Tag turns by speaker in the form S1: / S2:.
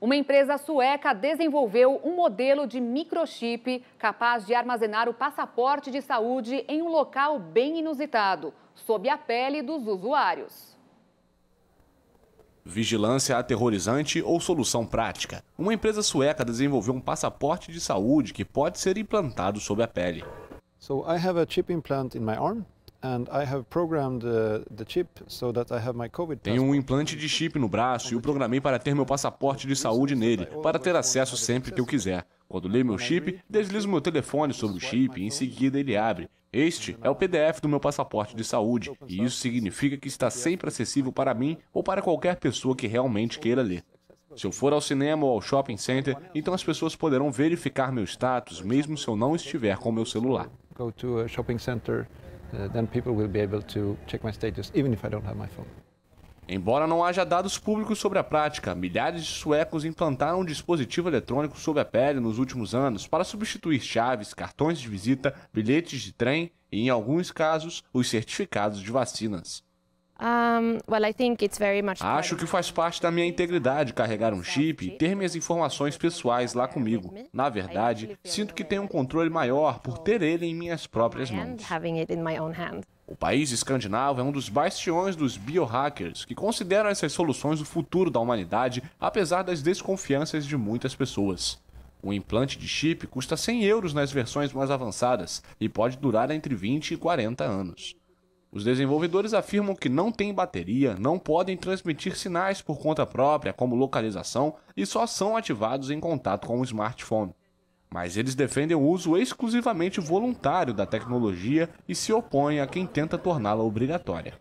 S1: Uma empresa sueca desenvolveu um modelo de microchip capaz de armazenar o passaporte de saúde em um local bem inusitado, sob a pele dos usuários.
S2: Vigilância aterrorizante ou solução prática? Uma empresa sueca desenvolveu um passaporte de saúde que pode ser implantado sob a pele.
S1: So I have a chip implant in my arm Uh,
S2: Tenho um implante de chip no braço e o programei para ter meu passaporte de saúde nele, para ter acesso sempre que eu quiser. Quando leio meu chip, deslizo meu telefone sobre o chip e em seguida ele abre. Este é o PDF do meu passaporte de saúde, e isso significa que está sempre acessível para mim ou para qualquer pessoa que realmente queira ler. Se eu for ao cinema ou ao shopping center, então as pessoas poderão verificar meu status mesmo se eu não estiver com meu celular.
S1: Go to a shopping center Uh, then people will be able to check my status even if I don't have my phone.
S2: Embora não haja dados públicos sobre a prática, milhares de suecos implantaram um dispositivo eletrônico sob a pele nos últimos anos para substituir chaves, cartões de visita, bilhetes de trem e, em alguns casos, os certificados de vacinas.
S1: Um, well, I think it's very much Acho
S2: que faz parte da minha integridade carregar um chip e ter minhas informações pessoais lá comigo. Na verdade, sinto que tenho um controle maior por ter ele em minhas próprias mãos. O país escandinavo é um dos bastiões dos biohackers, que consideram essas soluções o futuro da humanidade, apesar das desconfianças de muitas pessoas. O implante de chip custa 100 euros nas versões mais avançadas e pode durar entre 20 e 40 anos. Os desenvolvedores afirmam que não têm bateria, não podem transmitir sinais por conta própria, como localização, e só são ativados em contato com o smartphone. Mas eles defendem o uso exclusivamente voluntário da tecnologia e se opõem a quem tenta torná-la obrigatória.